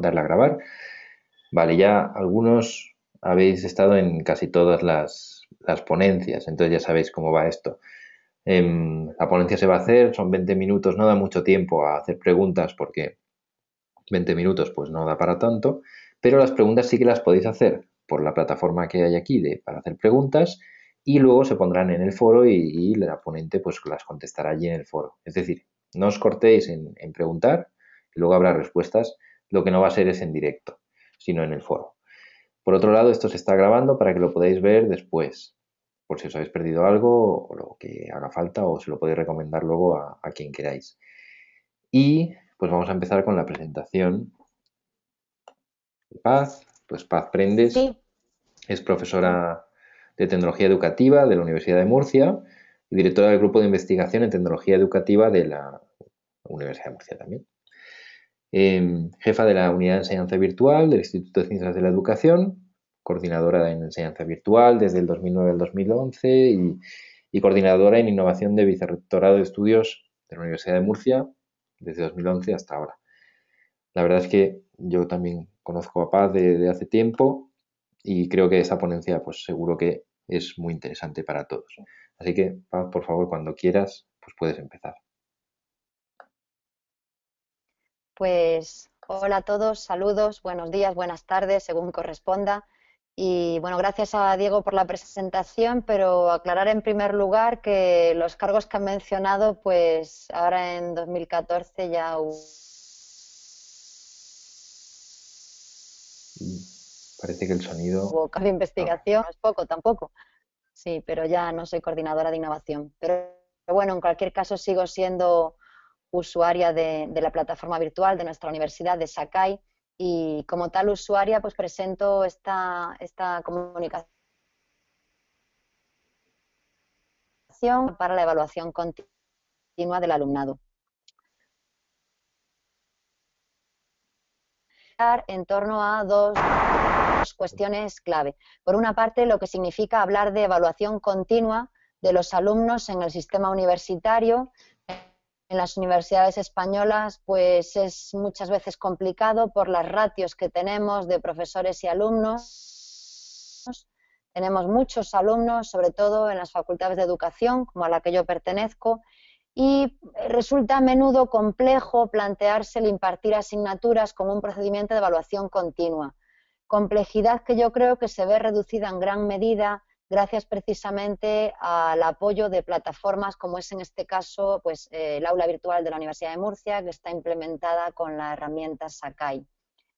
darle a grabar. Vale, ya algunos habéis estado en casi todas las, ponencias, entonces ya sabéis cómo va esto. Em, la ponencia se va a hacer, son 20 minutos, no da mucho tiempo a hacer preguntas porque 20 minutos pues no da para tanto, pero las preguntas sí que las podéis hacer por la plataforma que hay aquí de, para hacer preguntas y luego se pondrán en el foro y, la ponente pues las contestará allí en el foro. Es decir, no os cortéis en, en preguntar, y luego habrá respuestas lo que no va a ser es en directo, sino en el foro. Por otro lado, esto se está grabando para que lo podáis ver después, por si os habéis perdido algo o lo que haga falta o se lo podéis recomendar luego a, quien queráis. Y pues vamos a empezar con la presentación. Paz, pues Paz Prendes es profesora de Tecnología Educativa de la Universidad de Murcia y directora del Grupo de Investigación en Tecnología Educativa de la Universidad de Murcia también. Em, jefa de la Unidad de Enseñanza Virtual del Instituto de Ciencias de la Educación, coordinadora en Enseñanza Virtual desde el 2009 al 2011 y, coordinadora en Innovación de Vicerrectorado de Estudios de la Universidad de Murcia desde 2011 hasta ahora. La verdad es que yo también conozco a Paz de, hace tiempo y creo que esa ponencia pues seguro que es muy interesante para todos. Así que, Paz, por favor, cuando quieras, pues puedes empezar. Pues hola a todos, saludos, buenos días, buenas tardes, según corresponda. Y bueno, gracias a Diego por la presentación, pero aclarar en primer lugar que los cargos que han mencionado, pues ahora en 2014 ya hubo... Parece que el sonido... Hubo investigación, es poco tampoco. Sí, pero ya no soy coordinadora de innovación. pero bueno, en cualquier caso sigo siendo usuaria de, la plataforma virtual de nuestra universidad, de Sakai, y como tal usuaria pues presento esta, esta comunicación para la evaluación continua del alumnado. En torno a dos cuestiones clave. Por una parte, lo que significa hablar de evaluación continua de los alumnos en el sistema universitario, en las universidades españolas pues es muchas veces complicado por las ratios que tenemos de profesores y alumnos. Tenemos muchos alumnos, sobre todo en las facultades de educación, como a la que yo pertenezco, y resulta a menudo complejo plantearse el impartir asignaturas con un procedimiento de evaluación continua. Complejidad que yo creo que se ve reducida en gran medida gracias precisamente al apoyo de plataformas como es en este caso pues, eh, el aula virtual de la Universidad de Murcia que está implementada con la herramienta Sakai.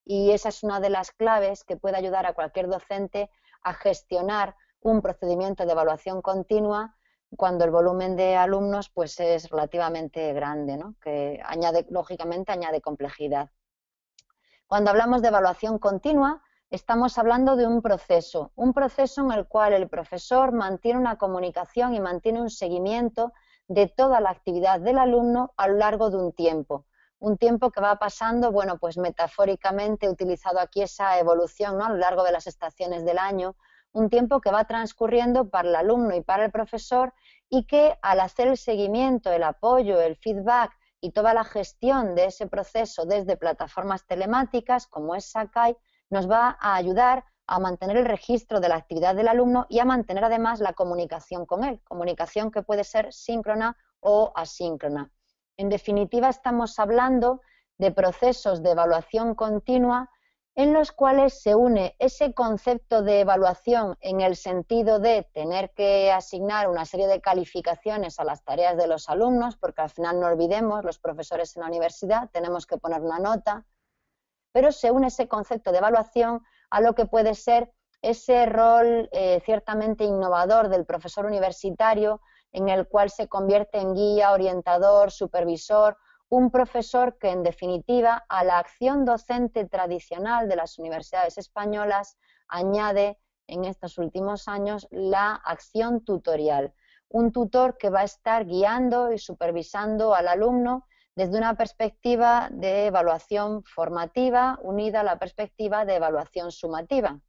Y esa es una de las claves que puede ayudar a cualquier docente a gestionar un procedimiento de evaluación continua cuando el volumen de alumnos pues, es relativamente grande, ¿no? que añade, lógicamente añade complejidad. Cuando hablamos de evaluación continua, Estamos hablando de un proceso, un proceso en el cual el profesor mantiene una comunicación y mantiene un seguimiento de toda la actividad del alumno a lo largo de un tiempo. Un tiempo que va pasando, bueno, pues metafóricamente he utilizado aquí esa evolución a lo largo de las estaciones del año, un tiempo que va transcurriendo para el alumno y para el profesor y que al hacer el seguimiento, el apoyo, el feedback y toda la gestión de ese proceso desde plataformas telemáticas como es Sakai, nos va a ayudar a mantener el registro de la actividad del alumno y a mantener además la comunicación con él, comunicación que puede ser síncrona o asíncrona. En definitiva, estamos hablando de procesos de evaluación continua en los cuales se une ese concepto de evaluación en el sentido de tener que asignar una serie de calificaciones a las tareas de los alumnos, porque al final no olvidemos, los profesores en la universidad tenemos que poner una nota, pero se une ese concepto de evaluación a lo que puede ser ese rol eh, ciertamente innovador del profesor universitario en el cual se convierte en guía, orientador, supervisor, un profesor que en definitiva a la acción docente tradicional de las universidades españolas añade en estos últimos años la acción tutorial. Un tutor que va a estar guiando y supervisando al alumno desde una perspectiva de evaluación formativa unida a la perspectiva de evaluación sumativa.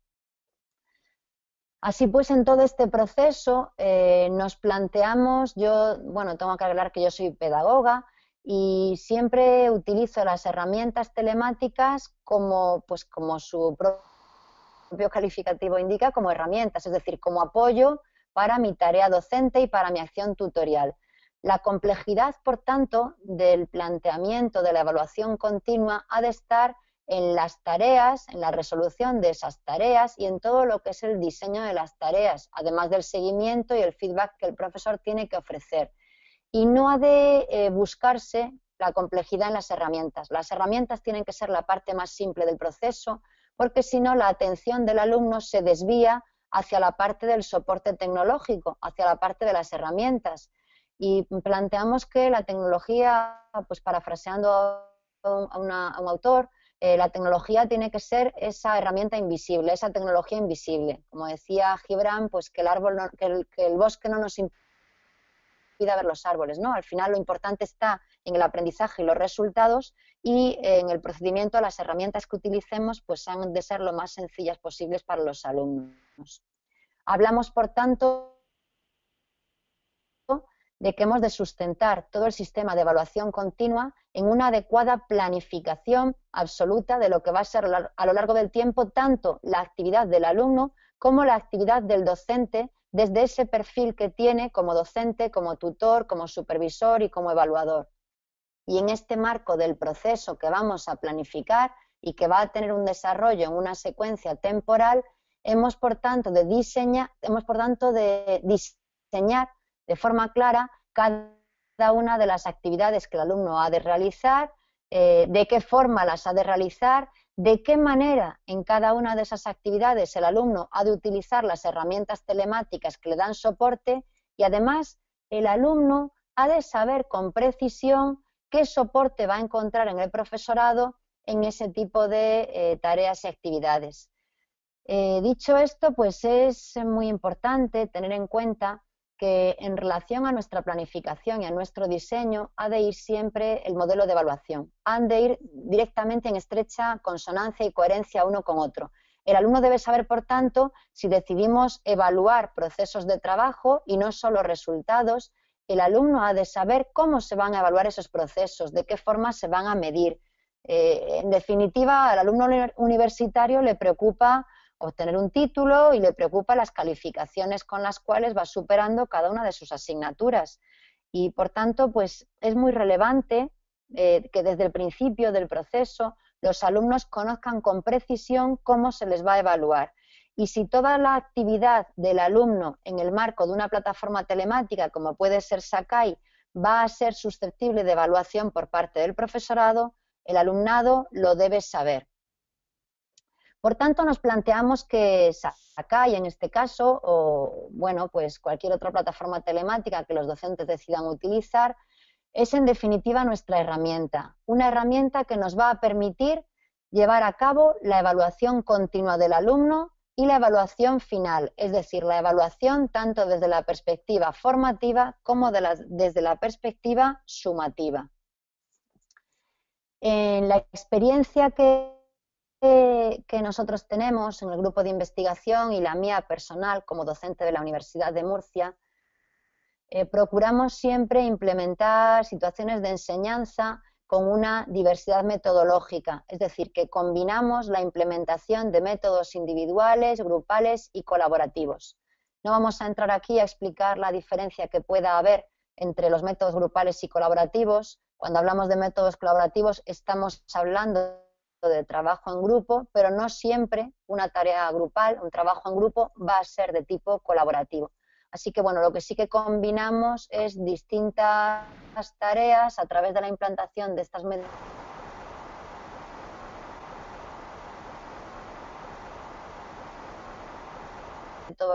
Así pues, en todo este proceso eh, nos planteamos, yo, bueno, tengo que aclarar que yo soy pedagoga y siempre utilizo las herramientas telemáticas como, pues, como su propio calificativo indica, como herramientas, es decir, como apoyo para mi tarea docente y para mi acción tutorial. La complejidad, por tanto, del planteamiento de la evaluación continua ha de estar en las tareas, en la resolución de esas tareas y en todo lo que es el diseño de las tareas, además del seguimiento y el feedback que el profesor tiene que ofrecer. Y no ha de eh, buscarse la complejidad en las herramientas. Las herramientas tienen que ser la parte más simple del proceso porque si no la atención del alumno se desvía hacia la parte del soporte tecnológico, hacia la parte de las herramientas y planteamos que la tecnología, pues parafraseando a, un autor, eh, la tecnología tiene que ser esa herramienta invisible, esa tecnología invisible. Como decía Gibran, pues que el, árbol que, el, bosque no nos impida ver los árboles, ¿no? Al final lo importante está en el aprendizaje y los resultados y eh, en el procedimiento las herramientas que utilicemos pues han de ser lo más sencillas posibles para los alumnos. Hablamos, por tanto, de que hemos de sustentar todo el sistema de evaluación continua en una adecuada planificación absoluta de lo que va a ser a lo largo del tiempo tanto la actividad del alumno como la actividad del docente desde ese perfil que tiene como docente, como tutor, como supervisor y como evaluador. Y en este marco del proceso que vamos a planificar y que va a tener un desarrollo en una secuencia temporal, hemos por tanto de, hemos, por tanto de diseñar de forma clara cada una de las actividades que el alumno ha de realizar, eh, de qué forma las ha de realizar, de qué manera en cada una de esas actividades el alumno ha de utilizar las herramientas telemáticas que le dan soporte y además el alumno ha de saber con precisión qué soporte va a encontrar en el profesorado en ese tipo de eh, tareas y actividades. Eh, dicho esto, pues es muy importante tener en cuenta que en relación a nuestra planificación y a nuestro diseño ha de ir siempre el modelo de evaluación, han de ir directamente en estrecha consonancia y coherencia uno con otro. El alumno debe saber, por tanto, si decidimos evaluar procesos de trabajo y no solo resultados, el alumno ha de saber cómo se van a evaluar esos procesos, de qué forma se van a medir. Eh, en definitiva, al alumno universitario le preocupa obtener un título y le preocupa las calificaciones con las cuales va superando cada una de sus asignaturas. Y por tanto, pues es muy relevante eh, que desde el principio del proceso los alumnos conozcan con precisión cómo se les va a evaluar. Y si toda la actividad del alumno en el marco de una plataforma telemática, como puede ser Sakai, va a ser susceptible de evaluación por parte del profesorado, el alumnado lo debe saber. Por tanto, nos planteamos que y en este caso, o bueno, pues cualquier otra plataforma telemática que los docentes decidan utilizar, es en definitiva nuestra herramienta, una herramienta que nos va a permitir llevar a cabo la evaluación continua del alumno y la evaluación final, es decir, la evaluación tanto desde la perspectiva formativa como desde la perspectiva sumativa. En la experiencia que que, nosotros tenemos en el grupo de investigación y la mía personal como docente de la Universidad de Murcia, eh, procuramos siempre implementar situaciones de enseñanza con una diversidad metodológica, es decir, que combinamos la implementación de métodos individuales, grupales y colaborativos. No vamos a entrar aquí a explicar la diferencia que pueda haber entre los métodos grupales y colaborativos. Cuando hablamos de métodos colaborativos estamos hablando de trabajo en grupo, pero no siempre una tarea grupal, un trabajo en grupo va a ser de tipo colaborativo. Así que bueno, lo que sí que combinamos es distintas tareas a través de la implantación de estas medidas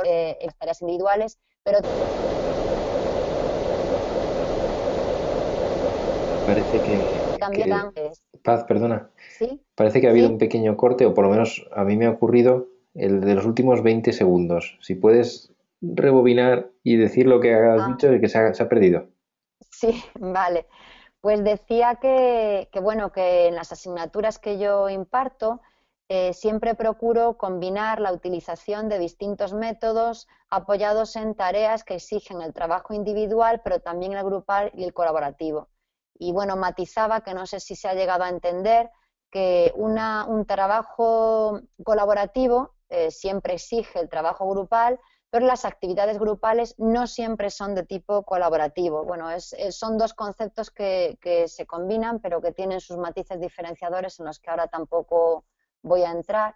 eh, tareas individuales, pero parece que Paz, perdona. Parece que ha habido un pequeño corte, o por lo menos a mí me ha ocurrido el de los últimos 20 segundos. Si puedes rebobinar y decir lo que has ah. dicho, y que se ha, perdido. Sí, vale. Pues decía que, bueno, que en las asignaturas que yo imparto, eh, siempre procuro combinar la utilización de distintos métodos apoyados en tareas que exigen el trabajo individual, pero también el grupal y el colaborativo. Y bueno, matizaba, que no sé si se ha llegado a entender, que un trabajo colaborativo eh, siempre exige el trabajo grupal, pero las actividades grupales no siempre son de tipo colaborativo. Bueno, son dos conceptos que, que, se combinan, pero que tienen sus matices diferenciadores en los que ahora tampoco voy a entrar.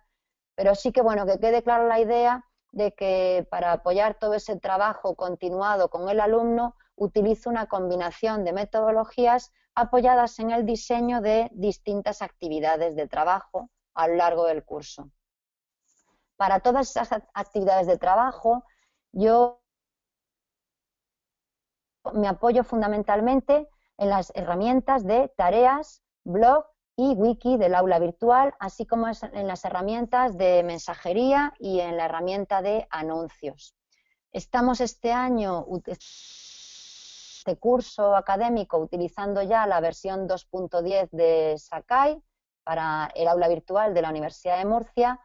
Pero sí que, bueno, que quede clara la idea de que para apoyar todo ese trabajo continuado con el alumno, utilizo una combinación de metodologías apoyadas en el diseño de distintas actividades de trabajo a lo largo del curso. Para todas esas actividades de trabajo, yo me apoyo fundamentalmente en las herramientas de tareas, blog y wiki del aula virtual, así como en las herramientas de mensajería y en la herramienta de anuncios. Estamos este año este curso académico utilizando ya la versión 2.10 de Sakai para el aula virtual de la Universidad de Murcia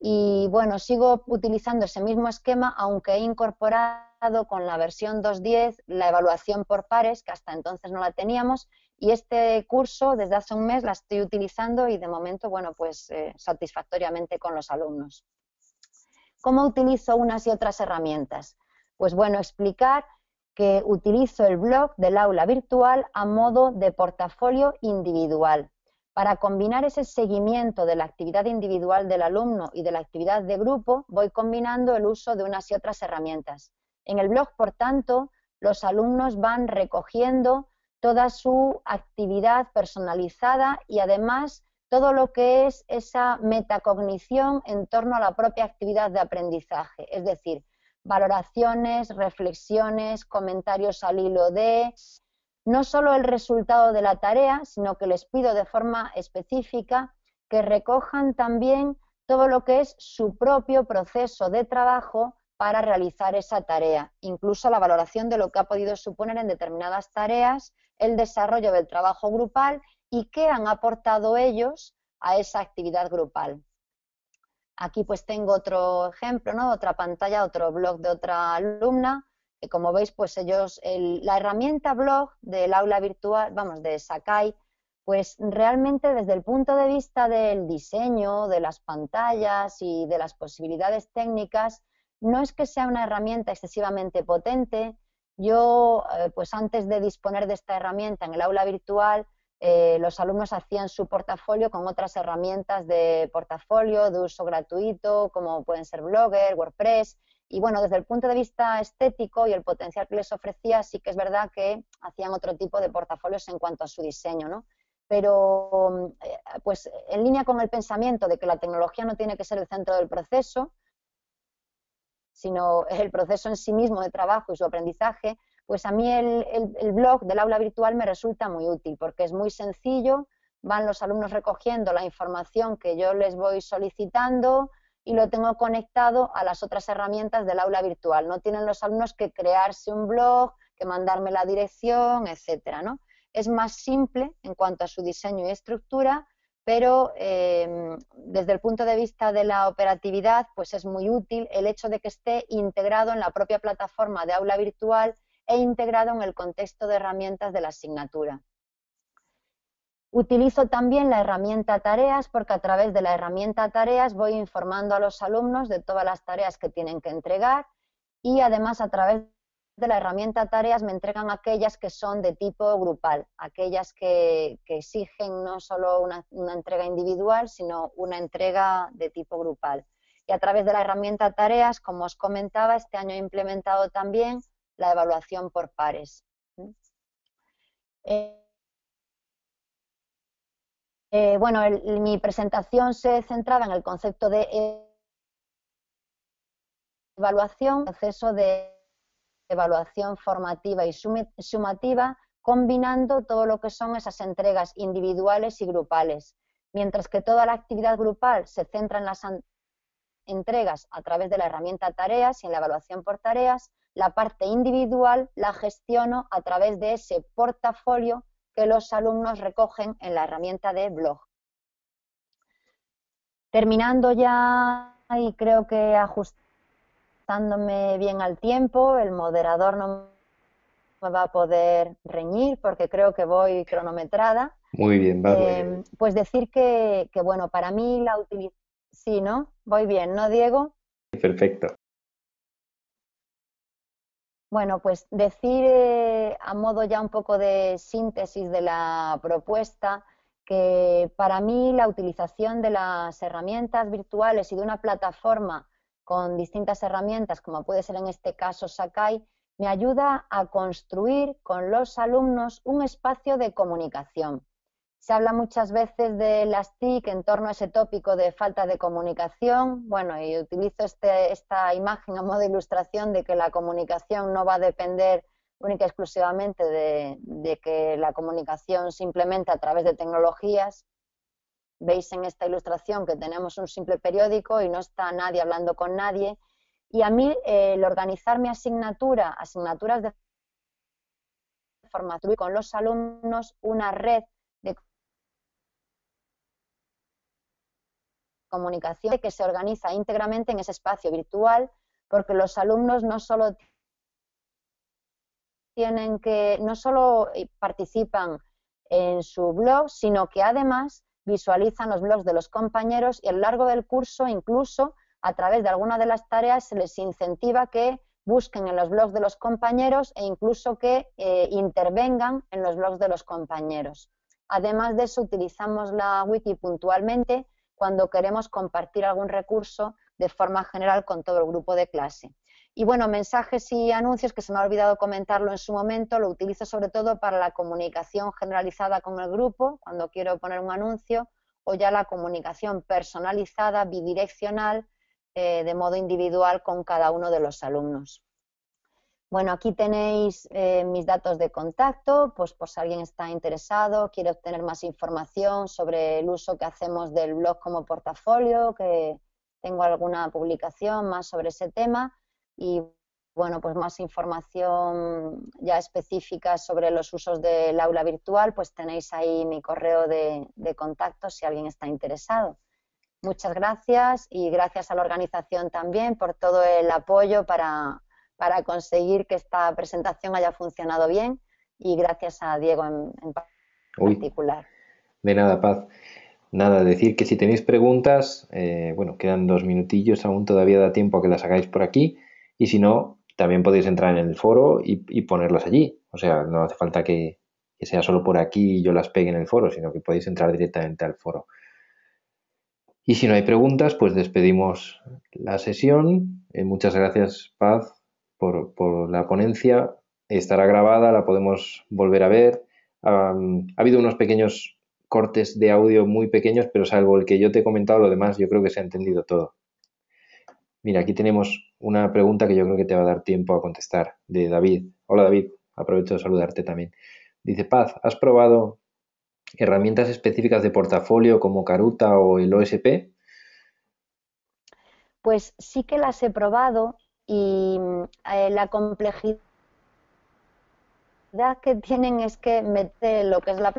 y bueno, sigo utilizando ese mismo esquema aunque he incorporado con la versión 2.10 la evaluación por pares que hasta entonces no la teníamos y este curso desde hace un mes la estoy utilizando y de momento, bueno, pues eh, satisfactoriamente con los alumnos. ¿Cómo utilizo unas y otras herramientas? Pues bueno, explicar que utilizo el blog del aula virtual a modo de portafolio individual. Para combinar ese seguimiento de la actividad individual del alumno y de la actividad de grupo, voy combinando el uso de unas y otras herramientas. En el blog, por tanto, los alumnos van recogiendo toda su actividad personalizada y además todo lo que es esa metacognición en torno a la propia actividad de aprendizaje. Es decir, valoraciones, reflexiones, comentarios al hilo de no solo el resultado de la tarea, sino que les pido de forma específica que recojan también todo lo que es su propio proceso de trabajo para realizar esa tarea, incluso la valoración de lo que ha podido suponer en determinadas tareas el desarrollo del trabajo grupal y qué han aportado ellos a esa actividad grupal. Aquí pues tengo otro ejemplo, ¿no? otra pantalla, otro blog de otra alumna. como veis, pues ellos, la herramienta blog del aula virtual, vamos, de Sakai, pues realmente desde el punto de vista del diseño, de las pantallas y de las posibilidades técnicas, no es que sea una herramienta excesivamente potente. Yo, eh, pues antes de disponer de esta herramienta en el aula virtual, eh, los alumnos hacían su portafolio con otras herramientas de portafolio de uso gratuito, como pueden ser Blogger, WordPress. Y bueno, desde el punto de vista estético y el potencial que les ofrecía, sí que es verdad que hacían otro tipo de portafolios en cuanto a su diseño, ¿no? Pero, eh, pues, en línea con el pensamiento de que la tecnología no tiene que ser el centro del proceso, sino el proceso en sí mismo de trabajo y su aprendizaje, pues a mí el, blog del aula virtual me resulta muy útil porque es muy sencillo, van los alumnos recogiendo la información que yo les voy solicitando y lo tengo conectado a las otras herramientas del aula virtual. No tienen los alumnos que crearse un blog, que mandarme la dirección, etcétera, ¿no? Es más simple en cuanto a su diseño y estructura, pero em, desde el punto de vista de la operatividad, pues es muy útil el hecho de que esté integrado en la propia plataforma de aula virtual e integrado en el contexto de herramientas de la asignatura. Utilizo también la herramienta tareas porque a través de la herramienta tareas voy informando a los alumnos de todas las tareas que tienen que entregar y además a través de la herramienta tareas me entregan aquellas que son de tipo grupal, aquellas que, exigen no solo una, una entrega individual, sino una entrega de tipo grupal. Y a través de la herramienta tareas, como os comentaba, este año he implementado también la evaluación por pares. Eh, eh, bueno, mi presentación se centraba en el concepto de e, evaluación, proceso de evaluación formativa y sumativa, combinando todo lo que son esas entregas individuales y grupales. Mientras que toda la actividad grupal se centra en las entregas a través de la herramienta tareas y en la evaluación por tareas, la parte individual la gestiono a través de ese portafolio que los alumnos recogen en la herramienta de blog. Terminando ya y creo que ajustándome bien al tiempo, el moderador no me va a poder reñir porque creo que voy cronometrada. Muy bien, va. Eh, pues decir que, bueno, para mí la utilizo... Sí, ¿no? Voy bien, ¿no, Diego? Perfecto. Bueno, pues decir eh, a modo ya un poco de síntesis de la propuesta que para mí la utilización de las herramientas virtuales y de una plataforma con distintas herramientas, como puede ser en este caso Sakai, me ayuda a construir con los alumnos un espacio de comunicación. Se habla muchas veces de las TIC en torno a ese tópico de falta de comunicación. Bueno, y utilizo este, esta imagen a modo de ilustración de que la comunicación no va a depender única y exclusivamente de, que la comunicación se implemente a través de tecnologías. Veis en esta ilustración que tenemos un simple periódico y no está nadie hablando con nadie. Y a mí eh, el organizar mi asignatura, asignaturas de formación con los alumnos, una red comunicación que se organiza íntegramente en ese espacio virtual porque los alumnos no solo tienen que, no solo eh, participan en su blog, sino que además visualizan los blogs de los compañeros y a lo largo del curso incluso a través de alguna de las tareas se les incentiva que busquen en los blogs de los compañeros e incluso que eh, intervengan en los blogs de los compañeros. Además de eso, utilizamos la wiki puntualmente cuando queremos compartir algún recurso de forma general con todo el grupo de clase. Y bueno, mensajes y anuncios, que se me ha olvidado comentarlo en su momento, lo utilizo sobre todo para la comunicación generalizada con el grupo, cuando quiero poner un anuncio, o ya la comunicación personalizada, bidireccional, eh, de modo individual con cada uno de los alumnos. Bueno, aquí tenéis eh, mis datos de contacto, pues por si alguien está interesado, quiere obtener más información sobre el uso que hacemos del blog como portafolio, que tengo alguna publicación más sobre ese tema y bueno, pues más información ya específica sobre los usos del aula virtual, pues tenéis ahí mi correo de contacto si alguien está interesado. Muchas gracias y gracias a la organización también por todo el apoyo para para conseguir que esta presentación haya funcionado bien y gracias a Diego en, particular. de nada, Paz. Nada, decir que si tenéis preguntas, eh, bueno, quedan dos minutillos, aún todavía da tiempo a que las hagáis por aquí y si no, también podéis entrar en el foro y, ponerlas allí. O sea, no hace falta que, sea solo por aquí y yo las pegue en el foro, sino que podéis entrar directamente al foro. Y si no hay preguntas, pues despedimos la sesión. Eh, muchas gracias, Paz, por, la ponencia, estará grabada, la podemos volver a ver. ha habido unos pequeños cortes de audio muy pequeños, pero salvo el que yo te he comentado, lo demás yo creo que se ha entendido todo. Mira, aquí tenemos una pregunta que yo creo que te va a dar tiempo a contestar, de David. Hola David, aprovecho de saludarte también. Dice, Paz, ¿has probado herramientas específicas de portafolio como Caruta o el OSP? Pues sí que las he probado y eh, la complejidad que tienen es que mete lo que es la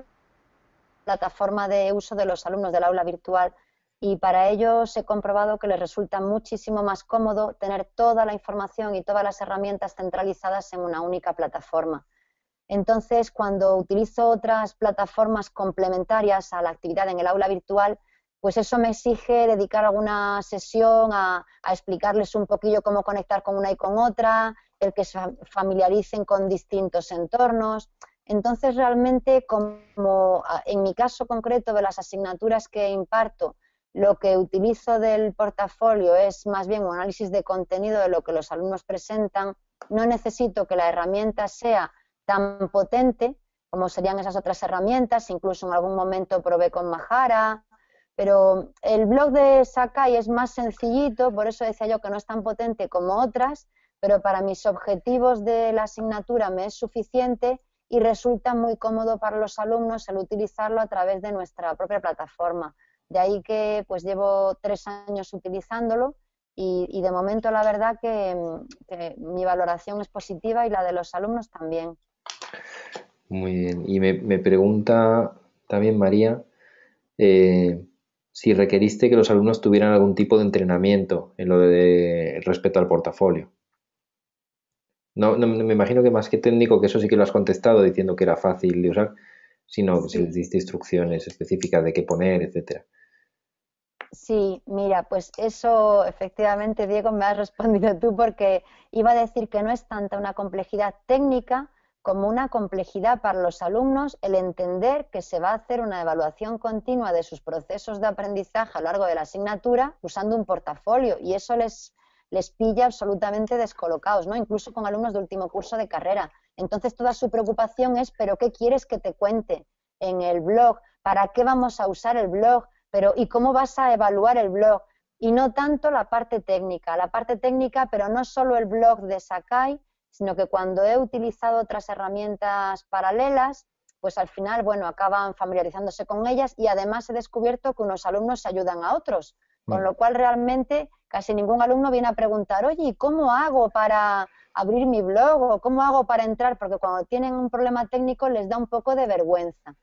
plataforma de uso de los alumnos del aula virtual y para ellos he comprobado que les resulta muchísimo más cómodo tener toda la información y todas las herramientas centralizadas en una única plataforma. Entonces, cuando utilizo otras plataformas complementarias a la actividad en el aula virtual, pues eso me exige dedicar alguna sesión a, explicarles un poquillo cómo conectar con una y con otra, el que se familiaricen con distintos entornos. Entonces, realmente, como en mi caso concreto de las asignaturas que imparto, lo que utilizo del portafolio es más bien un análisis de contenido de lo que los alumnos presentan. No necesito que la herramienta sea tan potente como serían esas otras herramientas. Incluso en algún momento probé con Mahara, pero el blog de Sakai es más sencillito, por eso decía yo que no es tan potente como otras, pero para mis objetivos de la asignatura me es suficiente y resulta muy cómodo para los alumnos el utilizarlo a través de nuestra propia plataforma. De ahí que pues llevo tres años utilizándolo y, de momento la verdad que, mi valoración es positiva y la de los alumnos también. Muy bien. Y me, me pregunta también María, eh, si requeriste que los alumnos tuvieran algún tipo de entrenamiento en lo de respecto al portafolio. No, me imagino que más que técnico, que eso sí que lo has contestado diciendo que era fácil de usar, sino si les diste instrucciones específicas de qué poner, etcétera. Sí, mira, pues eso efectivamente, Diego, me has respondido tú porque iba a decir que no es tanta una complejidad técnica, como una complejidad para los alumnos el entender que se va a hacer una evaluación continua de sus procesos de aprendizaje a lo largo de la asignatura usando un portafolio y eso les, les pilla absolutamente descolocados, ¿no? incluso con alumnos de último curso de carrera. Entonces toda su preocupación es, pero ¿qué quieres que te cuente en el blog? ¿Para qué vamos a usar el blog? Pero, ¿Y cómo vas a evaluar el blog? Y no tanto la parte técnica, la parte técnica, pero no solo el blog de Sakai, sino que cuando he utilizado otras herramientas paralelas, pues al final, bueno, acaban familiarizándose con ellas y además he descubierto que unos alumnos ayudan a otros, con lo cual realmente casi ningún alumno viene a preguntar, oye, ¿cómo hago para abrir mi blog o cómo hago para entrar? Porque cuando tienen un problema técnico les da un poco de vergüenza.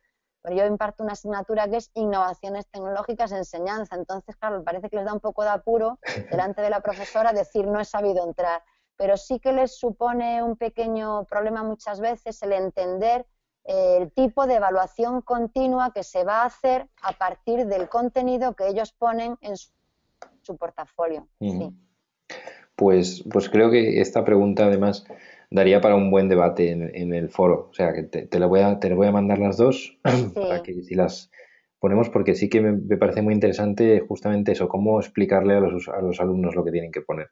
Pero yo imparto una asignatura que es innovaciones tecnológicas enseñanza, entonces, claro, parece que les da un poco de apuro delante de la profesora decir no he sabido entrar pero sí que les supone un pequeño problema muchas veces el entender eh, el tipo de evaluación continua que se va a hacer a partir del contenido que ellos ponen en su, portafolio. Pues, pues creo que esta pregunta además daría para un buen debate en, el foro. O sea, que te, la voy a, te voy a mandar las dos para que si las ponemos, porque sí que me, me, parece muy interesante justamente eso, cómo explicarle a los, a los alumnos lo que tienen que poner.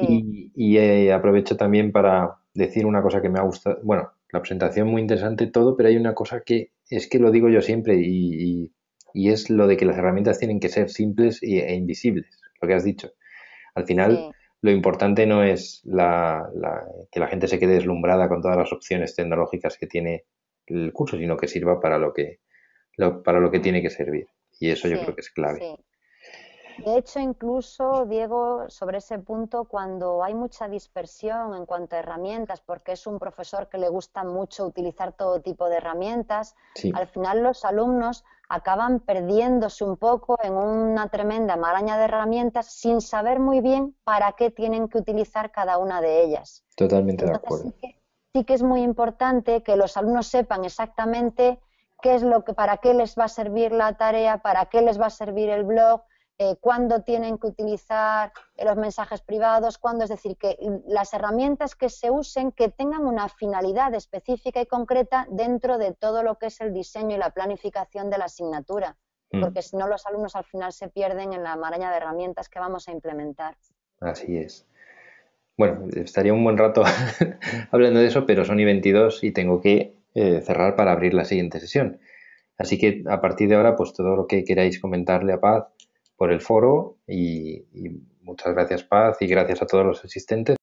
Y, eh, aprovecho también para decir una cosa que me ha gustado. Bueno, la presentación muy interesante todo, pero hay una cosa que es que lo digo yo siempre y, y, es lo de que las herramientas tienen que ser simples e, invisibles, lo que has dicho. Al final, lo importante no es la, que la gente se quede deslumbrada con todas las opciones tecnológicas que tiene el curso, sino que sirva para lo que, para lo que tiene que servir. Y eso yo creo que es clave. De hecho, incluso, Diego, sobre ese punto, cuando hay mucha dispersión en cuanto a herramientas, porque es un profesor que le gusta mucho utilizar todo tipo de herramientas, al final los alumnos acaban perdiéndose un poco en una tremenda maraña de herramientas sin saber muy bien para qué tienen que utilizar cada una de ellas. Totalmente de acuerdo. Sí que, es muy importante que los alumnos sepan exactamente qué es lo que, para qué les va a servir la tarea, para qué les va a servir el blog, eh, cuándo tienen que utilizar eh, los mensajes privados, cuándo, es decir, que las herramientas que se usen que tengan una finalidad específica y concreta dentro de todo lo que es el diseño y la planificación de la asignatura, mm. porque si no los alumnos al final se pierden en la maraña de herramientas que vamos a implementar. Así es. Bueno, estaría un buen rato hablando de eso, pero son y 22 y tengo que eh, cerrar para abrir la siguiente sesión. Así que a partir de ahora, pues todo lo que queráis comentarle a Paz, por el foro y, muchas gracias Paz y gracias a todos los asistentes.